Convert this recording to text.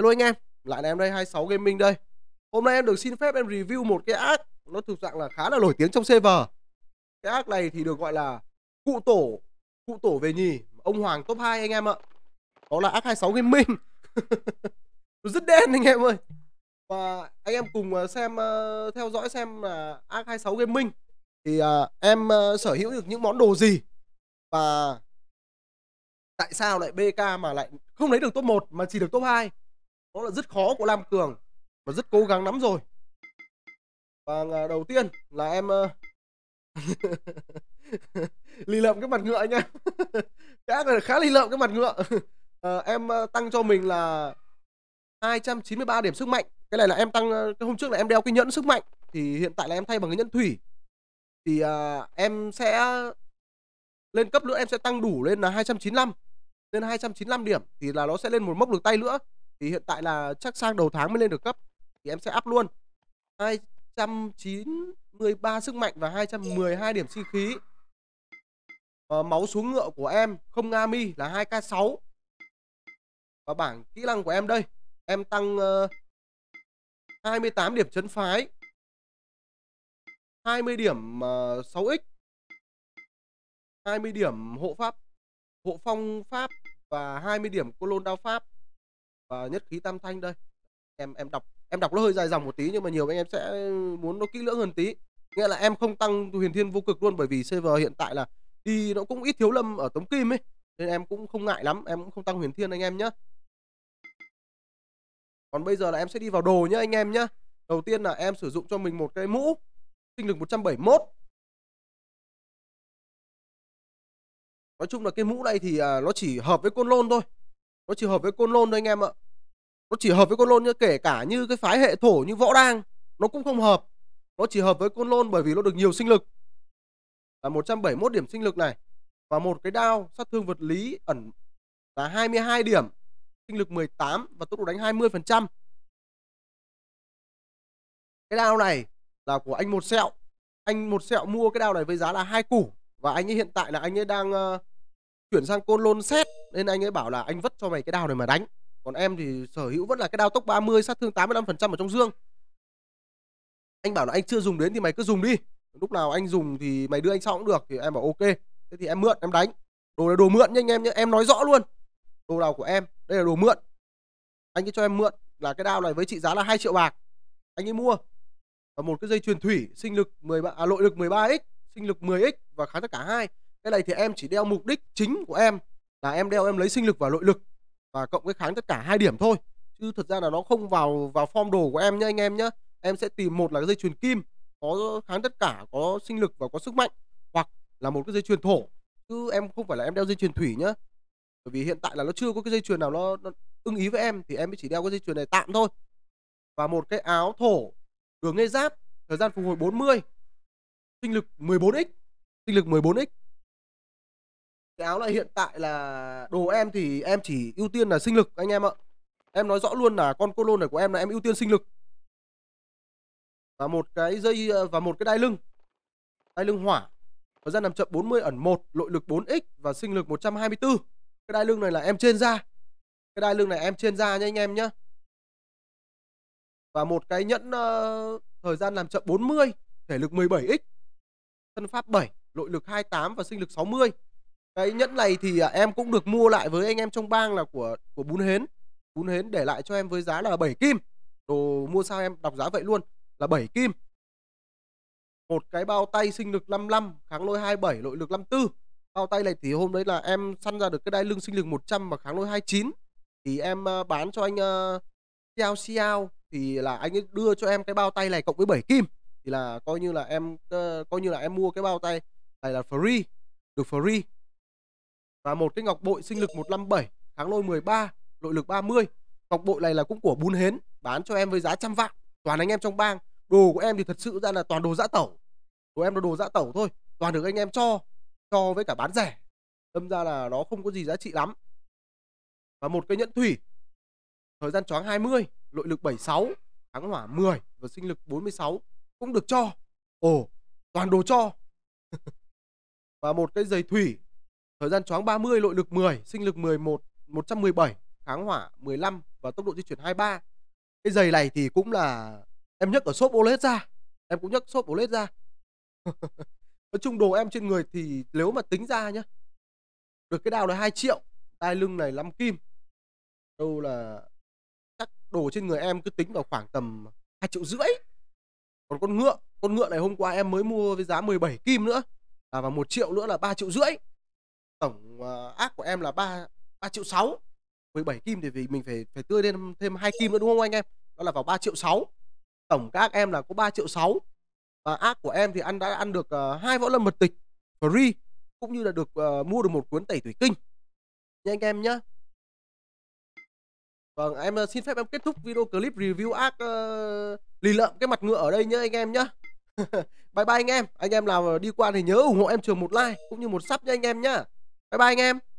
Hello anh em, lại là em đây 26 Gaming đây Hôm nay em được xin phép em review một cái app Nó thực dạng là khá là nổi tiếng trong server Cái app này thì được gọi là Cụ tổ Cụ tổ về nhì Ông Hoàng top 2 anh em ạ Đó là app 26 Gaming Nó rất đen anh em ơi Và anh em cùng ờ, xem ờ, Theo dõi xem là app 26 Gaming Thì ờ, em sở hữu được những món đồ gì Và Tại sao lại BK mà lại không lấy được top 1 mà chỉ được top 2 nó là rất khó của Lam Cường và rất cố gắng lắm rồi và vâng, đầu tiên là em ờ, lì lợm cái mặt ngựa anh em đã là khá lì lợm cái mặt ngựa à, em ờ, tăng cho mình là 293 điểm sức mạnh cái này là em tăng cái hôm trước là em đeo cái nhẫn sức mạnh thì hiện tại là em thay bằng cái nhẫn thủy thì à, em sẽ lên cấp nữa em sẽ tăng đủ lên là 295 lên 295 điểm thì là nó sẽ lên một mốc được tay nữa thì hiện tại là chắc sang đầu tháng mới lên được cấp thì em sẽ up luôn 293 sức mạnh và 212 điểm sinh khí à, máu xuống ngựa của em không ami là 2k6 và bảng kỹ năng của em đây em tăng uh, ờ, 28 điểm chấn phái 20 điểm uh, 6x 20 điểm hộ pháp hộ phong pháp và 20 điểm colon đao pháp và ờ, nhất khí tam thanh đây em em đọc em đọc nó hơi dài dòng một tí nhưng mà nhiều anh em sẽ muốn nó kỹ lưỡng hơn tí nghĩa là em không tăng huyền thiên vô cực luôn bởi vì server hiện tại là đi nó cũng ít thiếu lâm ở tống kim ấy nên em cũng không ngại lắm em cũng không tăng huyền thiên anh em nhé còn bây giờ là em sẽ đi vào đồ nhá anh em nhá đầu tiên là em sử dụng cho mình một cái mũ sinh lực 171 nói chung là cái mũ này thì à, nó chỉ hợp với côn lôn thôi nó chỉ hợp với côn lôn thôi anh em ạ nó chỉ hợp với côn lôn như kể cả như cái phái hệ thổ như võ đang nó cũng không hợp nó chỉ hợp với côn lôn bởi vì nó được nhiều sinh lực là 171 điểm sinh lực này và một cái đao sát thương vật lý ẩn là 22 điểm sinh lực 18 và tốc độ đánh 20% cái đao này là của anh một sẹo anh một sẹo mua cái đao này với giá là hai củ và anh ấy hiện tại là anh ấy đang uh, chuyển sang côn lôn xét nên anh ấy bảo là anh vất cho mày cái đao này mà đánh còn em thì sở hữu vẫn là cái đao tốc 30 sát thương 85% ở trong dương anh bảo là anh chưa dùng đến thì mày cứ dùng đi lúc nào anh dùng thì mày đưa anh sau cũng được thì em bảo ok thế thì em mượn em đánh đồ là đồ mượn nha anh em nhé em nói rõ luôn đồ nào của em đây là đồ mượn anh ấy cho em mượn là cái đao này với trị giá là 2 triệu bạc anh ấy mua và một cái dây truyền thủy sinh lực 13 à, nội lực 13x sinh lực 10x và kháng tất cả hai cái này thì em chỉ đeo mục đích chính của em là em đeo em lấy sinh lực và nội lực và cộng cái kháng tất cả hai điểm thôi chứ thật ra là nó không vào vào form đồ của em nhá anh em nhá em sẽ tìm một là cái dây chuyền kim có kháng tất cả có sinh lực và có sức mạnh hoặc là một cái dây chuyền thổ chứ em không phải là em đeo dây chuyền thủy nhá bởi vì hiện tại là nó chưa có cái dây chuyền nào nó, nó ưng ý với em thì em mới chỉ đeo cái dây chuyền này tạm thôi và một cái áo thổ đường ngay giáp thời gian phục hồi 40 sinh lực 14x sinh lực 14x cái áo này hiện tại là đồ em thì em chỉ ưu tiên là sinh lực anh em ạ em nói rõ luôn là con colo này của em là em ưu tiên sinh lực và một cái dây ờ, và một cái đai lưng đai lưng hỏa thời gian làm chậm 40 ẩn 1 nội lực 4x và sinh lực 124 cái đai lưng này là em trên da, cái đai lưng này em trên da nha anh em nhá và một cái nhẫn uh, thời gian làm chậm 40 thể lực 17x thân pháp 7 nội lực 28 và sinh lực 60 cái nhẫn này thì à, em cũng được mua lại với anh em trong bang là của của Bún Hến. Bún Hến để lại cho em với giá là 7 kim. Đồ mua sao em đọc giá vậy luôn là 7 kim. Một cái bao tay sinh lực 55, kháng lôi 27, nội lực 54. Bao tay này thì hôm đấy là em săn ra được cái đai lưng sinh lực 100 và kháng lôi 29 thì em à, bán cho anh uh, Xiao Xiao thì là anh ấy đưa cho em cái bao tay này cộng với 7 kim thì là coi như là em uh, coi như là em mua cái bao tay này là free được free và một cái ngọc bội sinh lực 157 kháng lôi 13 nội lực 30 ngọc bội này là cũng của bún hến bán cho em với giá trăm vạn toàn anh em trong bang đồ của em thì thật sự ra là toàn đồ dã tẩu đồ em là đồ dã tẩu thôi toàn được anh em cho cho với cả bán rẻ tâm ra là nó không có gì giá trị lắm và một cái nhẫn thủy thời gian choáng 20 nội lực 76 kháng hỏa 10 và sinh lực 46 cũng được cho ồ toàn đồ cho và một cái giày thủy Thời gian choáng 30, nội lực 10, sinh lực 11, 117, kháng hỏa 15 và tốc độ di chuyển 23. Cái giày này thì cũng là em nhấc ở shop OLED ra. Em cũng nhấc shop OLED ra. Nói chung đồ em trên người thì nếu mà tính ra nhá. Được cái đào này 2 triệu, đai lưng này 5 kim. Đâu là chắc đồ trên người em cứ tính vào khoảng tầm 2 triệu rưỡi. Còn con ngựa, con ngựa này hôm qua em mới mua với giá 17 kim nữa. À, và một triệu nữa là 3 triệu rưỡi tổng ác ờ, của em là ba ba triệu sáu 17 kim thì vì mình phải phải tươi lên thêm hai kim nữa đúng không anh em đó là vào 3 triệu 6 tổng các em là có 3 triệu 6 và ác của em thì ăn đã ăn được ờ, hai võ lâm mật tịch free cũng như là được uh, mua được một cuốn tẩy thủy kinh nha anh em nhá vâng em xin phép em kết thúc video clip review ác uh, lì lợm cái mặt ngựa ở đây nhá anh em nhá bye bye anh em anh em nào đi qua thì nhớ ủng hộ em trường một like cũng như một sắp nha anh em nhá bye bye anh em